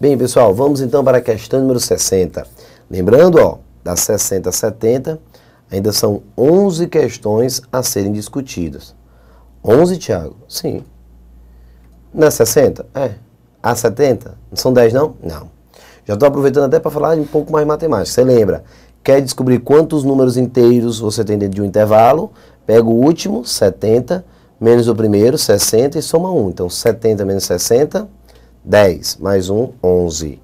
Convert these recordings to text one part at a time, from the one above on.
Bem, pessoal, vamos então para a questão número 60. Lembrando, ó, das 60 a 70, ainda são 11 questões a serem discutidas. 11, Tiago? Sim. Na é 60? É. A 70? Não são 10, não? Não. Já estou aproveitando até para falar um pouco mais matemática. Você lembra? Quer descobrir quantos números inteiros você tem dentro de um intervalo? Pega o último, 70, menos o primeiro, 60, e soma 1. Então, 70 menos 60, 10 mais 1, 11.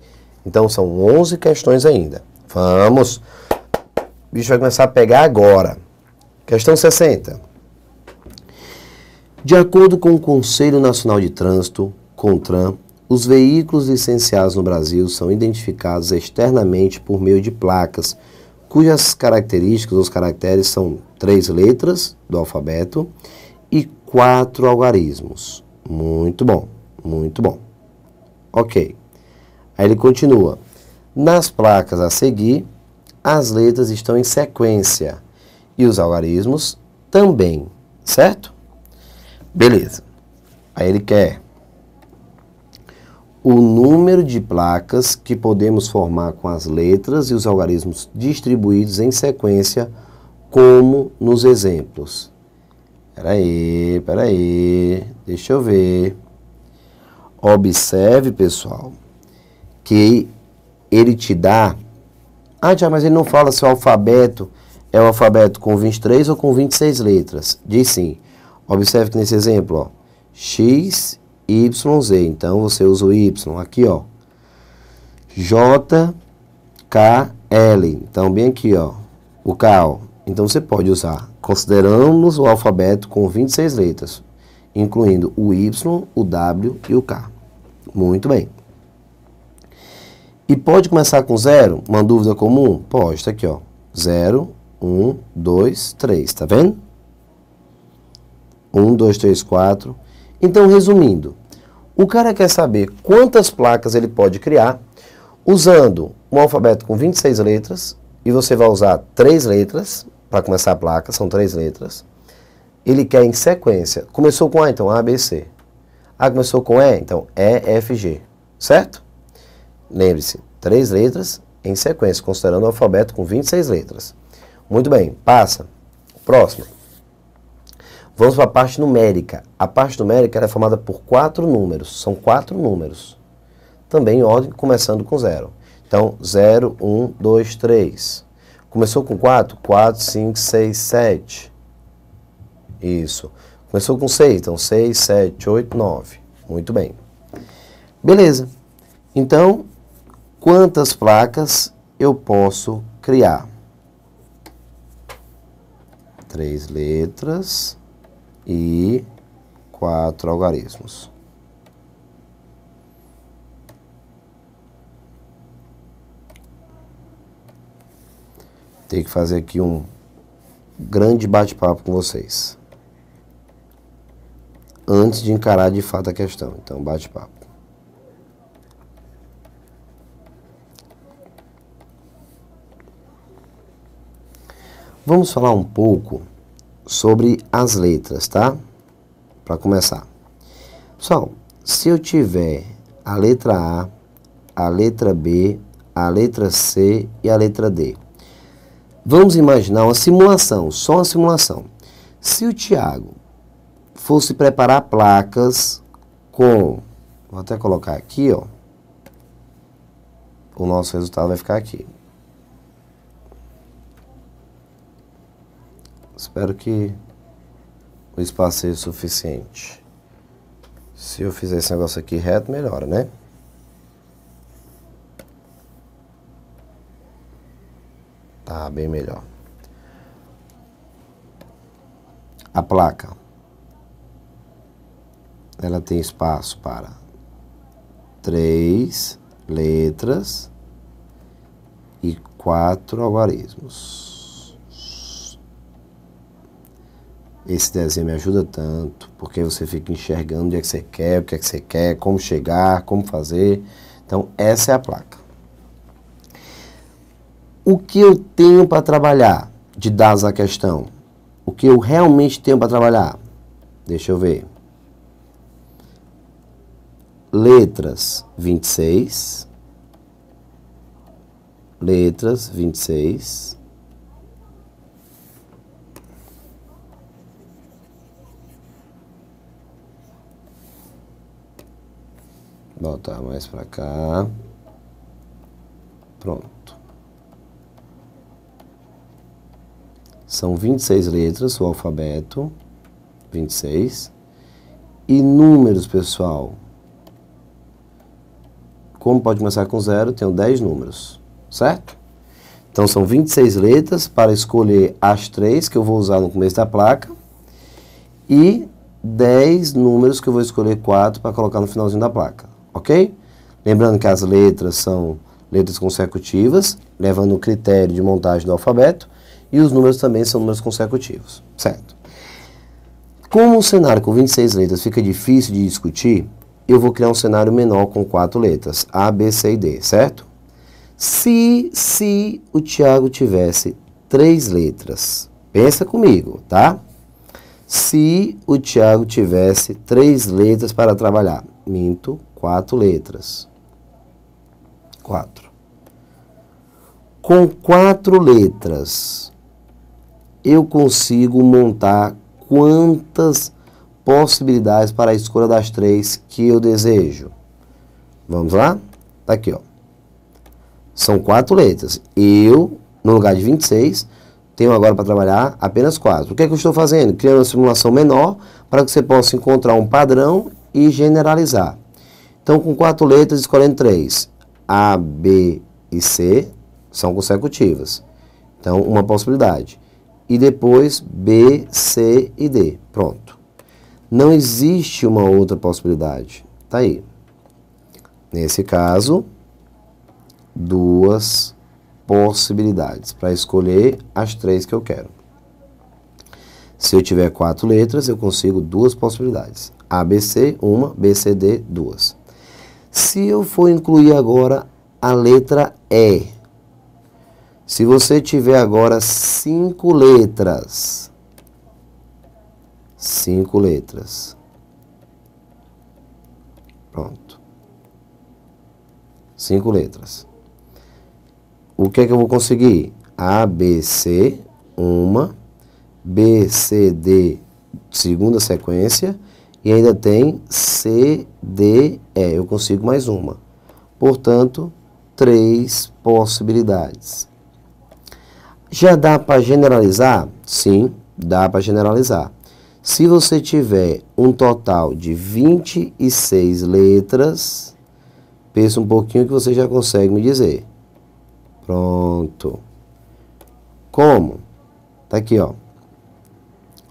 Então são 11 questões ainda. Vamos. O bicho vai começar a pegar agora. Questão 60. De acordo com o Conselho Nacional de Trânsito, CONTRAN, os veículos licenciados no Brasil são identificados externamente por meio de placas, cujas características, os caracteres, são três letras do alfabeto e quatro algarismos. Muito bom, muito bom. Ok. Aí ele continua. Nas placas a seguir, as letras estão em sequência e os algarismos também, certo? Beleza. Aí ele quer o número de placas que podemos formar com as letras e os algarismos distribuídos em sequência, como nos exemplos. Peraí, peraí, deixa eu ver. Observe, pessoal, que ele te dá. Ah, já, mas ele não fala se o alfabeto é o alfabeto com 23 ou com 26 letras. Diz sim. Observe que nesse exemplo, ó, X, Y, Z. Então você usa o Y aqui, ó. J, K, L. Então bem aqui, ó. O K, ó. Então você pode usar. Consideramos o alfabeto com 26 letras, incluindo o Y, o W e o K. Muito bem. E pode começar com zero? Uma dúvida comum? Pode, está aqui, ó. Zero, um, dois, três, tá vendo? Um, dois, três, quatro. Então, resumindo, o cara quer saber quantas placas ele pode criar usando um alfabeto com 26 letras, e você vai usar três letras para começar a placa, são três letras. Ele quer em sequência. Começou com A, então A, B, C. A ah, começou com E? Então, E, F, G. certo? Lembre-se, três letras em sequência, considerando o alfabeto com 26 letras. Muito bem, passa. Próximo. Vamos para a parte numérica. A parte numérica é formada por quatro números. São quatro números. Também em ordem, começando com zero. Então, 0, 1, 2, 3. Começou com 4? 4, 5, 6, 7. Isso. Começou com 6, então 6, 7, 8, 9. Muito bem. Beleza. Então, quantas placas eu posso criar? Três letras e quatro algarismos. Tenho que fazer aqui um grande bate-papo com vocês antes de encarar de fato a questão. Então, bate papo. Vamos falar um pouco sobre as letras, tá? Para começar. Pessoal, se eu tiver a letra A, a letra B, a letra C e a letra D. Vamos imaginar uma simulação, só uma simulação. Se o Tiago fosse preparar placas com, vou até colocar aqui, ó, o nosso resultado vai ficar aqui. Espero que o espaço seja suficiente. Se eu fizer esse negócio aqui reto, melhora, né? Tá bem melhor. A placa ela tem espaço para três letras e quatro algarismos. Esse desenho me ajuda tanto, porque você fica enxergando o é que você quer, o que é que você quer, como chegar, como fazer. Então, essa é a placa. O que eu tenho para trabalhar de dados à questão? O que eu realmente tenho para trabalhar? Deixa eu ver letras 26, letras 26. Botar mais para cá. Pronto. São 26 letras o alfabeto. 26. E números, pessoal como pode começar com zero, tenho 10 números, certo? Então são 26 letras para escolher as três que eu vou usar no começo da placa e 10 números que eu vou escolher 4 para colocar no finalzinho da placa, ok? Lembrando que as letras são letras consecutivas, levando o critério de montagem do alfabeto, e os números também são números consecutivos, certo? Como o cenário com 26 letras fica difícil de discutir, eu vou criar um cenário menor com quatro letras, A, B, C e D, certo? Se, se o Tiago tivesse três letras, pensa comigo, tá? Se o Tiago tivesse três letras para trabalhar, minto, quatro letras. Quatro. Com quatro letras, eu consigo montar quantas possibilidades para a escolha das três que eu desejo. Vamos lá? Tá aqui, ó. São quatro letras. Eu, no lugar de 26, tenho agora para trabalhar apenas quatro. O que é que eu estou fazendo? Criando uma simulação menor para que você possa encontrar um padrão e generalizar. Então, com quatro letras, escolhendo três. A, B e C são consecutivas. Então, uma possibilidade. E depois B, C e D. Pronto. Não existe uma outra possibilidade. Tá aí. Nesse caso, duas possibilidades para escolher as três que eu quero. Se eu tiver quatro letras, eu consigo duas possibilidades. ABC, uma, BCD, duas. Se eu for incluir agora a letra E, se você tiver agora cinco letras, cinco letras. Pronto. Cinco letras. O que é que eu vou conseguir? A, B, C, uma. B, C, D, segunda sequência. E ainda tem C, D, E. Eu consigo mais uma. Portanto, três possibilidades. Já dá para generalizar? Sim, dá para generalizar. Se você tiver um total de 26 letras, pensa um pouquinho que você já consegue me dizer. Pronto. Como? Tá aqui, ó.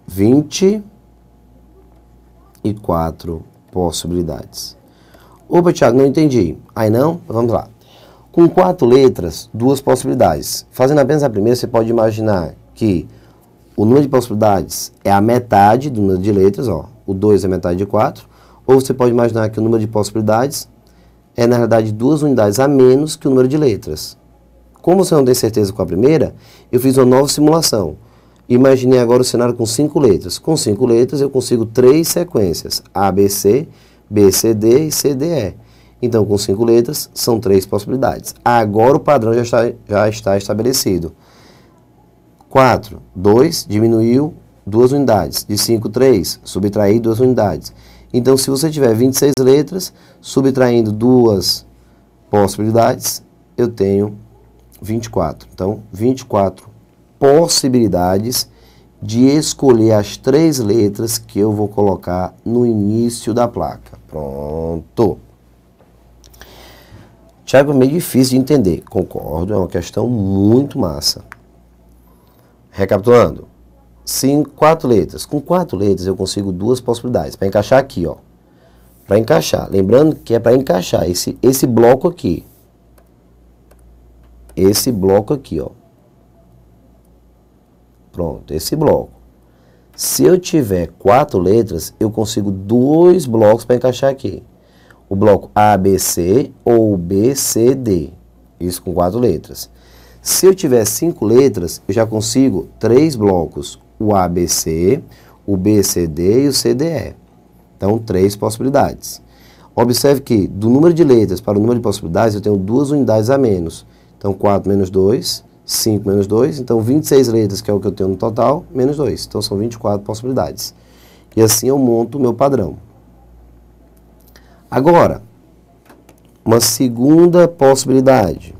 24 possibilidades. Opa, Thiago, não entendi. Aí não? Vamos lá. Com quatro letras, duas possibilidades. Fazendo apenas a primeira, você pode imaginar que o número de possibilidades é a metade do número de letras, ó, o 2 é metade de 4, ou você pode imaginar que o número de possibilidades é, na realidade, duas unidades a menos que o número de letras. Como você não tem certeza com é a primeira, eu fiz uma nova simulação. Imaginei agora o cenário com cinco letras. Com cinco letras, eu consigo três sequências, A, B, C, B, C, D e C, D, E. Então, com cinco letras, são três possibilidades. Agora o padrão já está, já está estabelecido. 4, 2 diminuiu 2 unidades. De 5, 3, subtrair 2 unidades. Então, se você tiver 26 letras, subtraindo duas possibilidades, eu tenho 24. Então, 24 possibilidades de escolher as três letras que eu vou colocar no início da placa. Pronto. Tiago, é meio difícil de entender. Concordo, é uma questão muito massa. Recapitulando, Sim, quatro letras. Com quatro letras eu consigo duas possibilidades. Para encaixar aqui, ó. Para encaixar. Lembrando que é para encaixar esse, esse bloco aqui. Esse bloco aqui, ó. Pronto, esse bloco. Se eu tiver quatro letras, eu consigo dois blocos para encaixar aqui. O bloco ABC ou BCD. Isso com quatro letras. Se eu tiver cinco letras, eu já consigo três blocos, o ABC, o BCD e o CDE. Então, três possibilidades. Observe que do número de letras para o número de possibilidades, eu tenho duas unidades a menos. Então, 4 menos 2, 5 menos 2, então 26 letras, que é o que eu tenho no total, menos 2. Então, são 24 possibilidades. E assim eu monto o meu padrão. Agora, uma segunda possibilidade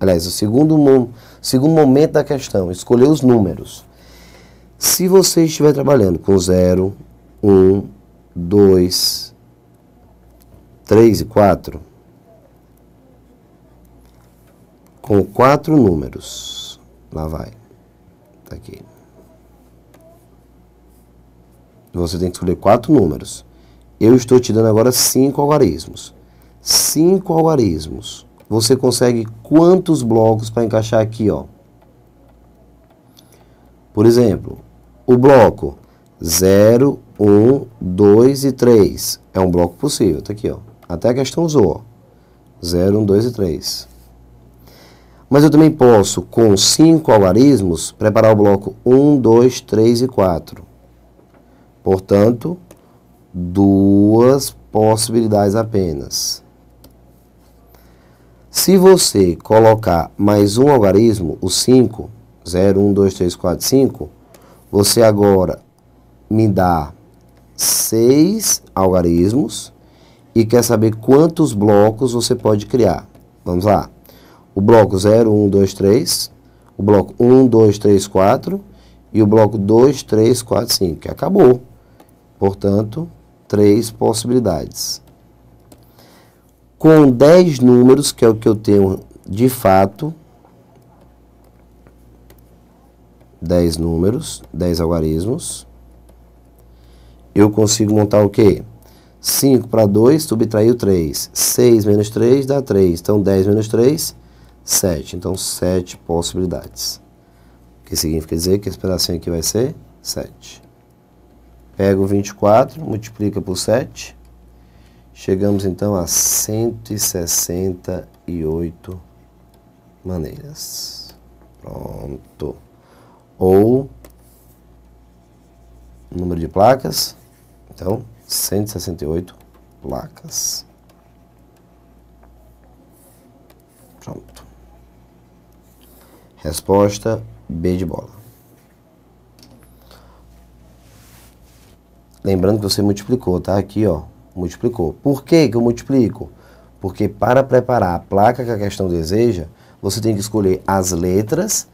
aliás, o segundo, segundo momento da questão, escolher os números. Se você estiver trabalhando com 0, 1, 2, 3 e 4, com quatro números, lá vai, tá aqui. Você tem que escolher quatro números. Eu estou te dando agora cinco algarismos. Cinco algarismos você consegue quantos blocos para encaixar aqui, ó. Por exemplo, o bloco 0, 1, 2 e 3 é um bloco possível, Está aqui, ó. Até a questão usou, ó. 0, 1, 2 e 3. Mas eu também posso, com 5 algarismos, preparar o bloco 1, 2, 3 e 4. Portanto, duas possibilidades apenas. Se você colocar mais um algarismo, o 5, 0, 1, 2, 3, 4, 5, você agora me dá 6 algarismos e quer saber quantos blocos você pode criar. Vamos lá. O bloco 0, 1, 2, 3, o bloco 1, 2, 3, 4 e o bloco 2, 3, 4, 5, que acabou. Portanto, 3 possibilidades com 10 números, que é o que eu tenho de fato, 10 números, 10 algarismos, eu consigo montar o quê? 5 para 2, subtraiu 3. 6 menos 3 dá 3. Então, 10 menos 3, 7. Então, 7 possibilidades. O que significa dizer que esse pedacinho aqui vai ser 7. Pego 24, multiplica por 7. Chegamos então a 168 maneiras. Pronto. Ou número de placas. Então, 168 placas. Pronto. Resposta B de bola. Lembrando que você multiplicou, tá? Aqui, ó multiplicou. Por que, que eu multiplico? Porque para preparar a placa que a questão deseja, você tem que escolher as letras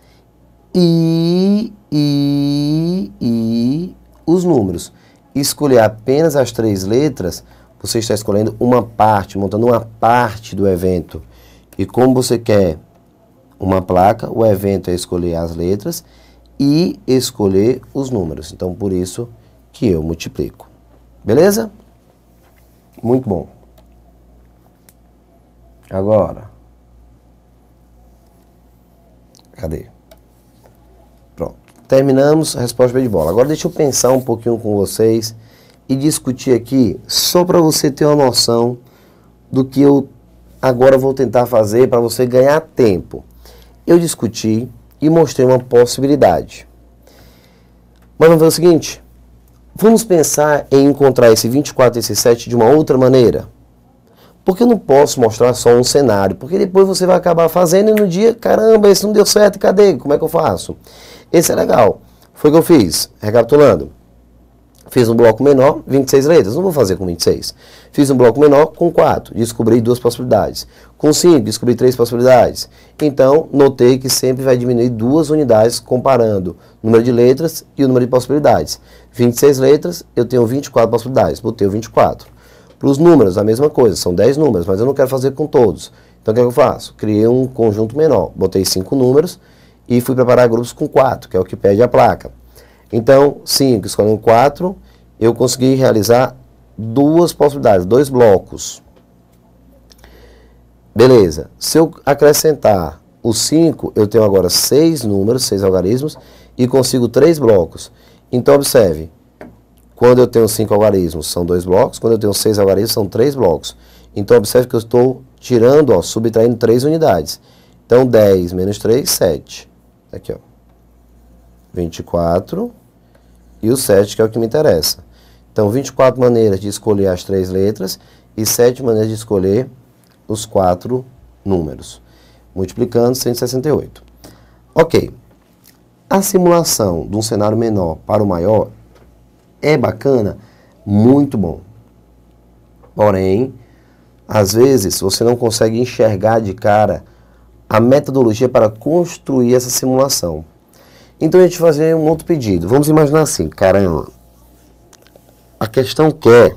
e, e, e os números. Escolher apenas as três letras, você está escolhendo uma parte, montando uma parte do evento. E como você quer uma placa, o evento é escolher as letras e escolher os números. Então, por isso que eu multiplico. Beleza? Muito bom. Agora. Cadê? Pronto. Terminamos a resposta de bola. Agora deixa eu pensar um pouquinho com vocês e discutir aqui só para você ter uma noção do que eu agora vou tentar fazer para você ganhar tempo. Eu discuti e mostrei uma possibilidade. Mas vamos fazer o seguinte, Vamos pensar em encontrar esse 24 e esse 7 de uma outra maneira? Porque eu não posso mostrar só um cenário, porque depois você vai acabar fazendo e no dia, caramba, esse não deu certo, cadê? Como é que eu faço? Esse é legal. Foi o que eu fiz, recapitulando. Fiz um bloco menor, 26 letras, não vou fazer com 26. Fiz um bloco menor com 4, descobri duas possibilidades. Com 5, descobri três possibilidades. Então, notei que sempre vai diminuir duas unidades comparando o número de letras e o número de possibilidades. 26 letras, eu tenho 24 possibilidades, botei o 24. Para os números, a mesma coisa, são 10 números, mas eu não quero fazer com todos. Então, o que, é que eu faço? Criei um conjunto menor, botei 5 números e fui preparar grupos com 4, que é o que pede a placa. Então, 5, escolhe um 4, eu consegui realizar duas possibilidades, dois blocos. Beleza. Se eu acrescentar o 5, eu tenho agora seis números, seis algarismos, e consigo três blocos. Então, observe. Quando eu tenho cinco algarismos, são dois blocos. Quando eu tenho seis algarismos, são três blocos. Então, observe que eu estou tirando, ó, subtraindo três unidades. Então, 10 menos 3, 7. Aqui, ó. 24 e o 7, que é o que me interessa. Então, 24 maneiras de escolher as três letras e 7 maneiras de escolher os quatro números. Multiplicando 168. Ok. A simulação de um cenário menor para o maior é bacana? Muito bom. Porém, às vezes você não consegue enxergar de cara a metodologia para construir essa simulação. Então a gente fazia um outro pedido. Vamos imaginar assim, caramba, a questão quer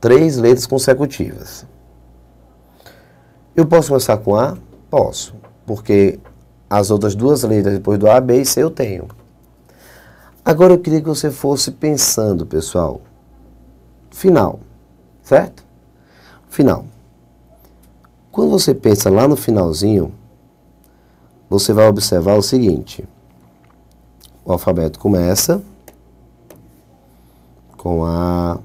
três letras consecutivas. Eu posso começar com A? Posso, porque as outras duas letras depois do A, B e C eu tenho. Agora eu queria que você fosse pensando, pessoal. Final, certo? Final. Quando você pensa lá no finalzinho, você vai observar o seguinte: o alfabeto começa com A,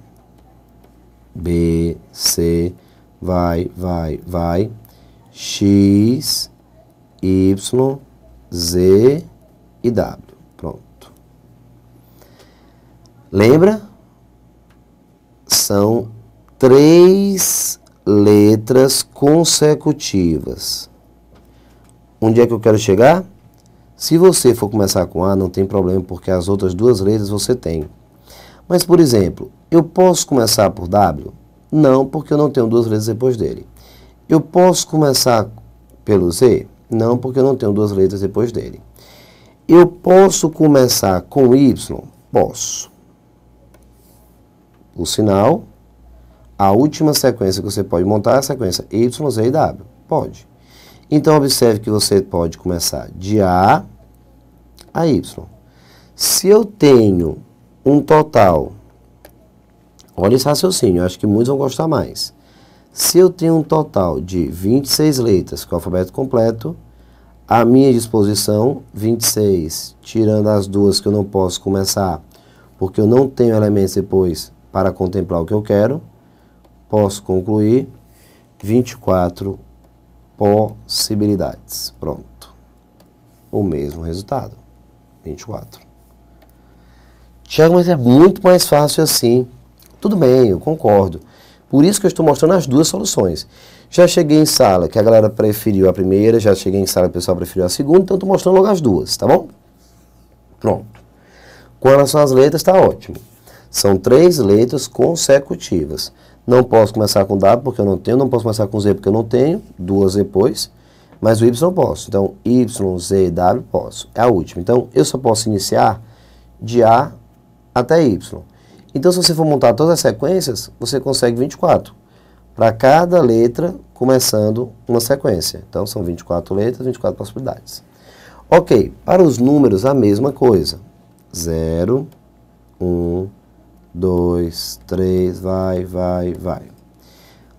B, C, vai, vai, vai, X, Y, Z e W. Pronto. Lembra? São três letras consecutivas. Onde é que eu quero chegar? Se você for começar com A, não tem problema, porque as outras duas letras você tem. Mas, por exemplo, eu posso começar por W? Não, porque eu não tenho duas letras depois dele. Eu posso começar pelo Z? Não, porque eu não tenho duas letras depois dele. Eu posso começar com Y? Posso. O sinal, a última sequência que você pode montar é a sequência Y, Z e W. Pode. Então, observe que você pode começar de A a Y. Se eu tenho um total, olha esse raciocínio, acho que muitos vão gostar mais. Se eu tenho um total de 26 letras com o alfabeto completo, à minha disposição, 26, tirando as duas que eu não posso começar, porque eu não tenho elementos depois para contemplar o que eu quero, posso concluir 24 possibilidades. Pronto. O mesmo resultado. 24. Tiago, mas é muito mais fácil assim. Tudo bem, eu concordo. Por isso que eu estou mostrando as duas soluções. Já cheguei em sala, que a galera preferiu a primeira, já cheguei em sala, que o pessoal preferiu a segunda, então estou mostrando logo as duas, tá bom? Pronto. Com relação às letras, está ótimo. São três letras consecutivas. Não posso começar com W porque eu não tenho, não posso começar com Z porque eu não tenho, duas depois, mas o Y eu posso. Então, Y, Z, W posso. É a última. Então, eu só posso iniciar de A até Y. Então, se você for montar todas as sequências, você consegue 24. Para cada letra, começando uma sequência. Então, são 24 letras, 24 possibilidades. Ok, para os números, a mesma coisa. 0, 1, um, 2, 3, vai, vai, vai.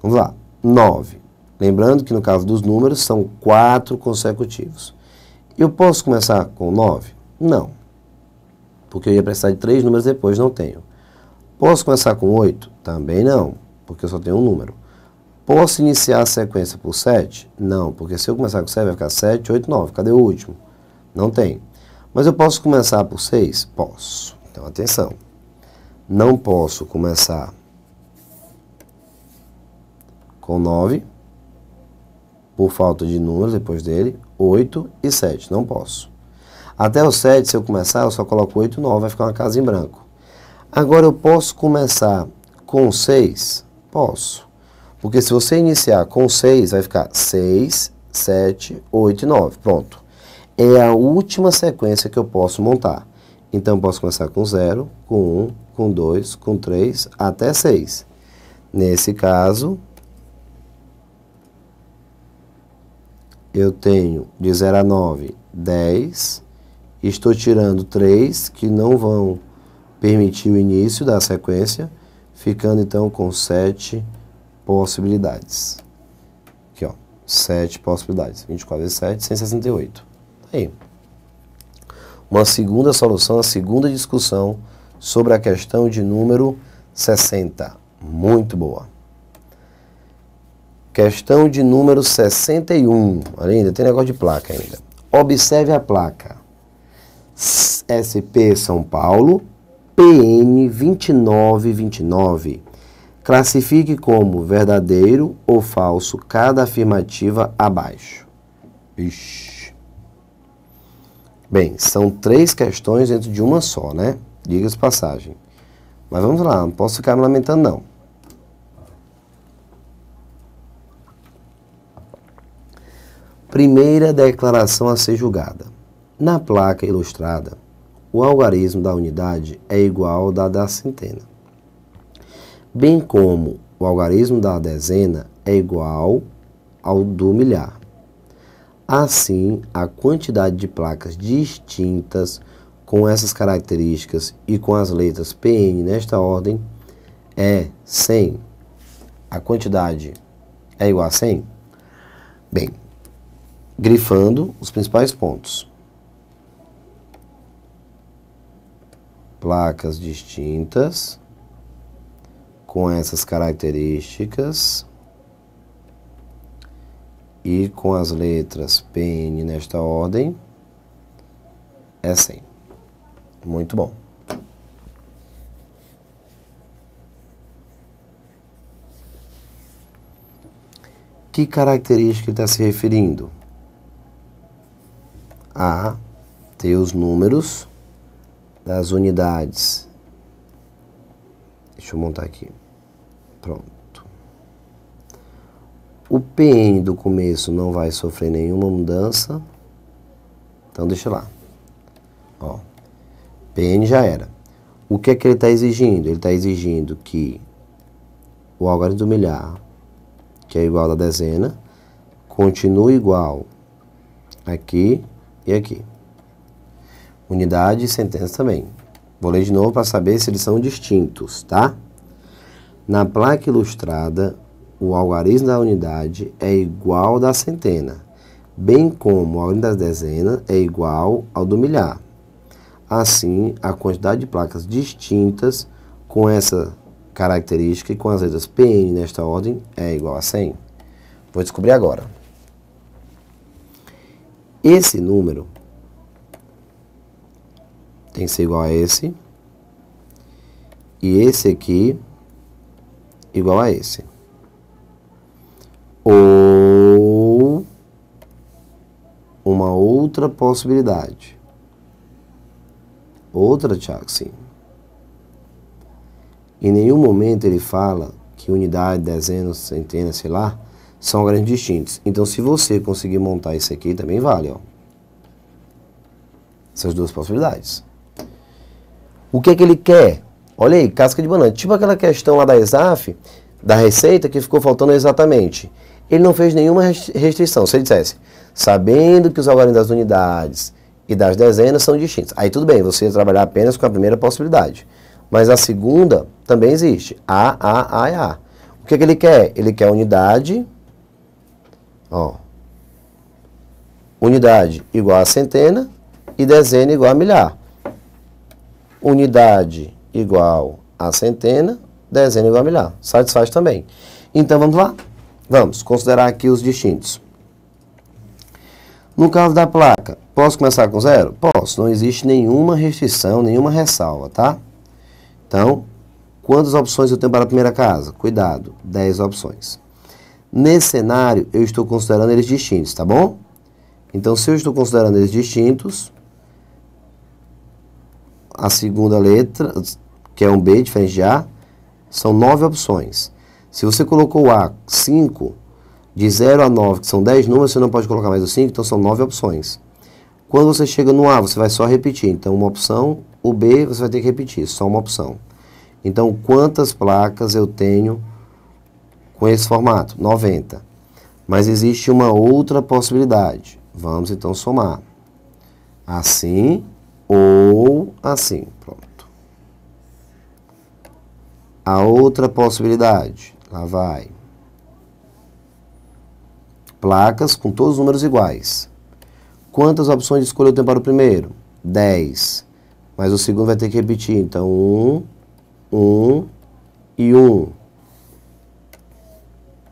Vamos lá, 9. Lembrando que no caso dos números são quatro consecutivos. Eu posso começar com 9? Não, porque eu ia precisar de três números depois, não tenho. Posso começar com 8? Também não, porque eu só tenho um número. Posso iniciar a sequência por 7? Não, porque se eu começar com 7 vai ficar 7, 8, 9. Cadê o último? Não tem. Mas eu posso começar por 6? Posso. Então, atenção. Não posso começar com 9, por falta de números depois dele, 8 e 7, não posso. Até o 7, se eu começar, eu só coloco 8 e 9, vai ficar uma casa em branco. Agora eu posso começar com 6? Posso. Porque se você iniciar com 6, vai ficar 6, 7, 8 e 9, pronto. É a última sequência que eu posso montar. Então, eu posso começar com 0, com 1, com 2, com 3, até 6. Nesse caso, eu tenho de 0 a 9, 10. Estou tirando 3 que não vão permitir o início da sequência, ficando então com 7 possibilidades. Aqui, ó, 7 possibilidades. 24 vezes 7, 168. Aí. Uma segunda solução, a segunda discussão sobre a questão de número 60. Muito boa. Questão de número 61. Olha, ainda tem negócio de placa ainda. Observe a placa. SP São Paulo, PN 2929. Classifique como verdadeiro ou falso cada afirmativa abaixo. Ixi. Bem, são três questões dentro de uma só, né? diga-se passagem. Mas vamos lá, não posso ficar me lamentando, não. Primeira declaração a ser julgada. Na placa ilustrada, o algarismo da unidade é igual ao da da centena, bem como o algarismo da dezena é igual ao do milhar. Assim, a quantidade de placas distintas com essas características e com as letras PN nesta ordem é 100. A quantidade é igual a 100? Bem, grifando os principais pontos. Placas distintas com essas características e com as letras PN nesta ordem é 100. Muito bom. Que característica está se referindo? A ter os números das unidades. Deixa eu montar aqui. Pronto. O PN do começo não vai sofrer nenhuma mudança. Então deixa lá. Ó, PN já era. O que é que ele está exigindo? Ele está exigindo que o algarismo do milhar, que é igual da dezena, continue igual aqui e aqui. Unidade e sentença também. Vou ler de novo para saber se eles são distintos, tá? Na placa ilustrada, o algarismo da unidade é igual da centena, bem como o algarismo da dezena é igual ao do milhar. Assim, a quantidade de placas distintas com essa característica e com as letras PN nesta ordem é igual a 100. Vou descobrir agora. Esse número tem que ser igual a esse. E esse aqui igual a esse. Ou uma outra possibilidade outra Chaksin. Em nenhum momento ele fala que unidade, dezenas, centenas, sei lá, são grandes distintos. Então, se você conseguir montar isso aqui, também vale, ó. Essas duas possibilidades. O que é que ele quer? Olha aí, casca de banana. Tipo aquela questão lá da ESAF, da receita, que ficou faltando exatamente. Ele não fez nenhuma restrição. Se ele dissesse, sabendo que os algarismos das unidades e das dezenas são distintos. Aí tudo bem, você trabalhar apenas com a primeira possibilidade. Mas a segunda também existe. A, A, A e A. O que, que ele quer? Ele quer unidade. Ó, unidade igual a centena e dezena igual a milhar. Unidade igual a centena, dezena igual a milhar. Satisfaz também. Então vamos lá? Vamos considerar aqui os distintos. No caso da placa, posso começar com zero? Posso, não existe nenhuma restrição, nenhuma ressalva, tá? Então, quantas opções eu tenho para a primeira casa? Cuidado, 10 opções. Nesse cenário, eu estou considerando eles distintos, tá bom? Então, se eu estou considerando eles distintos, a segunda letra, que é um B, diferente de A, são nove opções. Se você colocou A, 5, de 0 a 9, que são 10 números, você não pode colocar mais o 5, então são 9 opções. Quando você chega no A, você vai só repetir. Então, uma opção, o B você vai ter que repetir, só uma opção. Então, quantas placas eu tenho com esse formato? 90. Mas existe uma outra possibilidade. Vamos então somar. Assim ou assim. Pronto. A outra possibilidade. Lá vai placas com todos os números iguais. Quantas opções de escolha eu tenho para o primeiro? 10. Mas o segundo vai ter que repetir. Então, 1, um, 1 um, e 1. Um.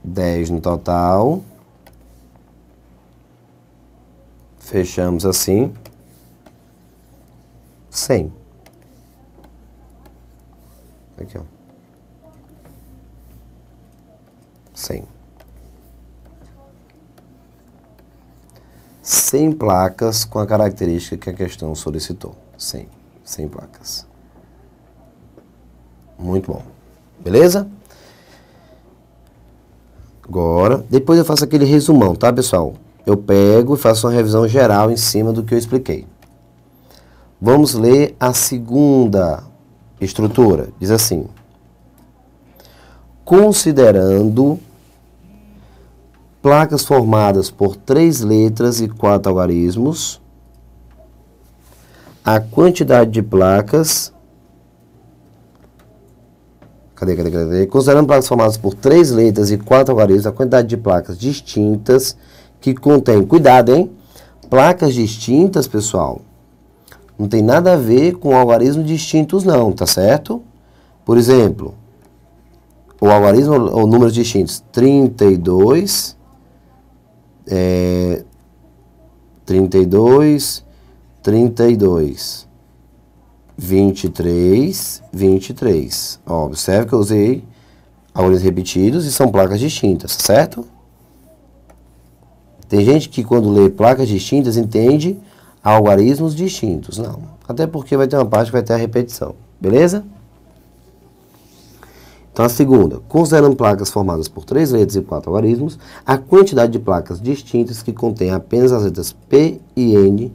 10 no total. Fechamos assim. 100. Aqui, ó. 100. sem placas com a característica que a questão solicitou. Sim, sem placas. Muito bom. Beleza? Agora, depois eu faço aquele resumão, tá, pessoal? Eu pego e faço uma revisão geral em cima do que eu expliquei. Vamos ler a segunda estrutura. Diz assim: Considerando placas formadas por três letras e quatro algarismos, a quantidade de placas, cadê, cadê, cadê? Considerando placas formadas por três letras e quatro algarismos, a quantidade de placas distintas que contém, cuidado, hein? Placas distintas, pessoal, não tem nada a ver com algarismos distintos não, tá certo? Por exemplo, o algarismo ou números distintos 32 é, 32, 32, 23, 23. Ó, observe que eu usei algarismos repetidos e são placas distintas, tá certo? Tem gente que quando lê placas distintas entende algarismos distintos. Não, até porque vai ter uma parte que vai ter a repetição, beleza? Então, a segunda, considerando placas formadas por três letras e quatro algarismos, a quantidade de placas distintas que contém apenas as letras P e N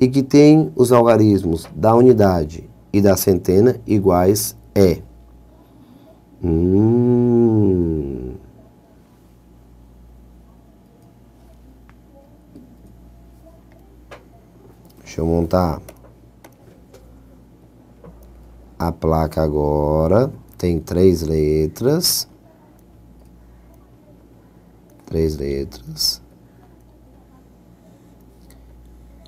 e que tem os algarismos da unidade e da centena iguais é. Hum. Deixa eu montar a placa agora tem três letras. Três letras.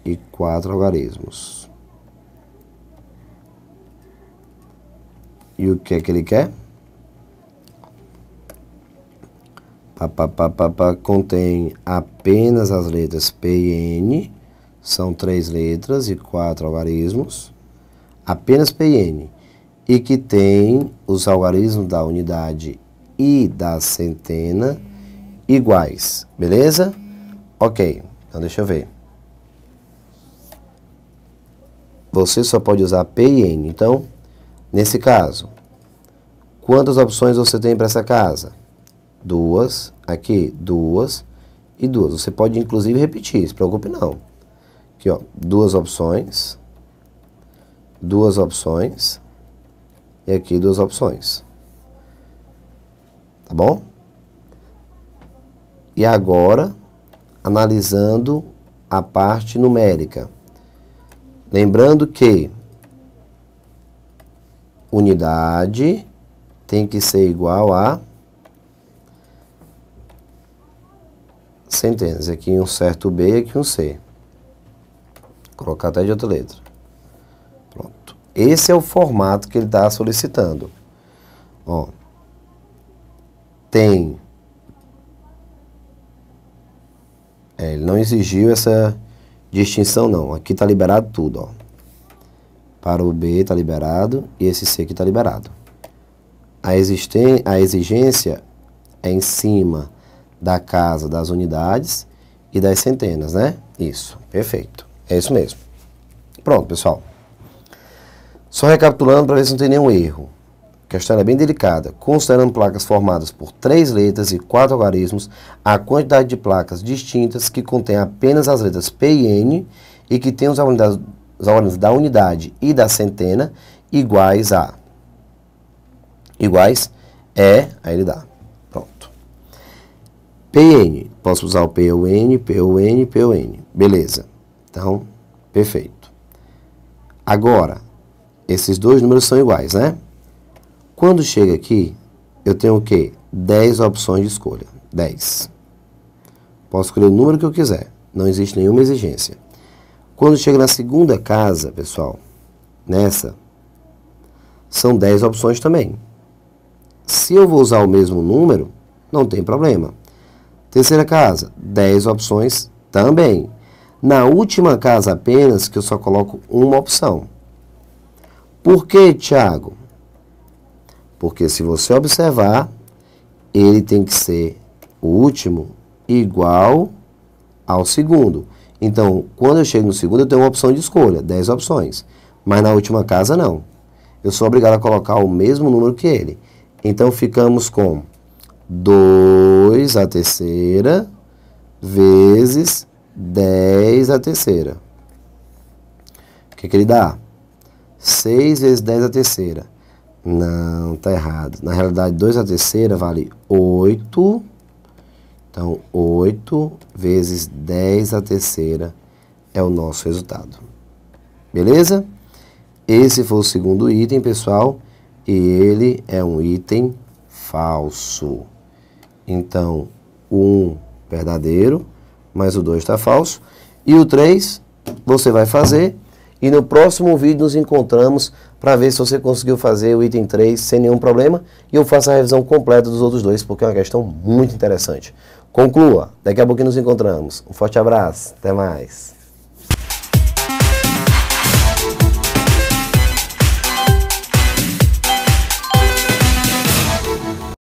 E quatro algarismos. E o que é que ele quer? Pá, pá, pá, pá, pá, contém apenas as letras P e N, são três letras e quatro algarismos. Apenas P e N e que tem os algarismos da unidade e da centena iguais, beleza? Ok, então deixa eu ver. Você só pode usar P e N. Então, nesse caso, quantas opções você tem para essa casa? Duas, aqui, duas e duas. Você pode, inclusive, repetir, se preocupe não. Aqui, ó, duas opções, duas opções, e aqui duas opções. Tá bom? E agora, analisando a parte numérica. Lembrando que unidade tem que ser igual a centenas. Aqui um certo B, aqui um C. Vou colocar até de outra letra. Esse é o formato que ele está solicitando. Ó, tem. É, ele não exigiu essa distinção, não. Aqui está liberado tudo. Ó. Para o B está liberado e esse C aqui está liberado. A, existen a exigência é em cima da casa das unidades e das centenas, né? Isso, perfeito. É isso mesmo. Pronto, pessoal. Só recapitulando para ver se não tem nenhum erro. A questão é bem delicada. Considerando placas formadas por três letras e quatro algarismos, a quantidade de placas distintas que contém apenas as letras P e N e que tem os algarismos da unidade e da centena iguais a iguais é, aí ele dá. Pronto. P N posso usar o P ou N, P ou N, P ou N. Beleza. Então, perfeito. Agora, esses dois números são iguais, né? Quando chega aqui, eu tenho o quê? 10 opções de escolha. 10. Posso escolher o número que eu quiser. Não existe nenhuma exigência. Quando chega na segunda casa, pessoal, nessa, são 10 opções também. Se eu vou usar o mesmo número, não tem problema. Terceira casa, 10 opções também. Na última casa apenas, que eu só coloco uma opção. Por que, Tiago? Porque se você observar, ele tem que ser o último igual ao segundo. Então, quando eu chego no segundo, eu tenho uma opção de escolha, 10 opções. Mas na última casa, não. Eu sou obrigado a colocar o mesmo número que ele. Então, ficamos com 2 a terceira vezes 10 a terceira. O que, que ele dá? 6 vezes 10 à terceira. Não, tá errado. Na realidade, 2 à terceira vale 8. Então, 8 vezes 10 à terceira é o nosso resultado. Beleza? Esse foi o segundo item, pessoal, e ele é um item falso. Então, o 1 verdadeiro, mas o 2 está falso. E o 3, você vai fazer e no próximo vídeo nos encontramos para ver se você conseguiu fazer o item 3 sem nenhum problema. E eu faço a revisão completa dos outros dois, porque é uma questão muito interessante. Conclua. Daqui a pouco nos encontramos. Um forte abraço. Até mais.